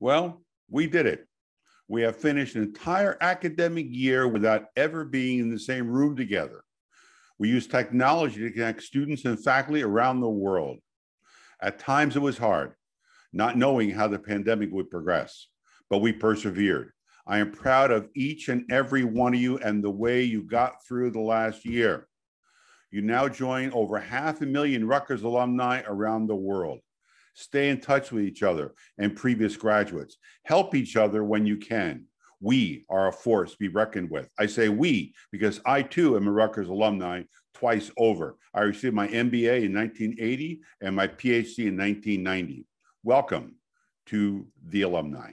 Well, we did it. We have finished an entire academic year without ever being in the same room together. We use technology to connect students and faculty around the world. At times it was hard, not knowing how the pandemic would progress, but we persevered. I am proud of each and every one of you and the way you got through the last year. You now join over half a million Rutgers alumni around the world. Stay in touch with each other and previous graduates. Help each other when you can. We are a force to be reckoned with. I say we because I too am a Rutgers alumni twice over. I received my MBA in 1980 and my PhD in 1990. Welcome to the alumni.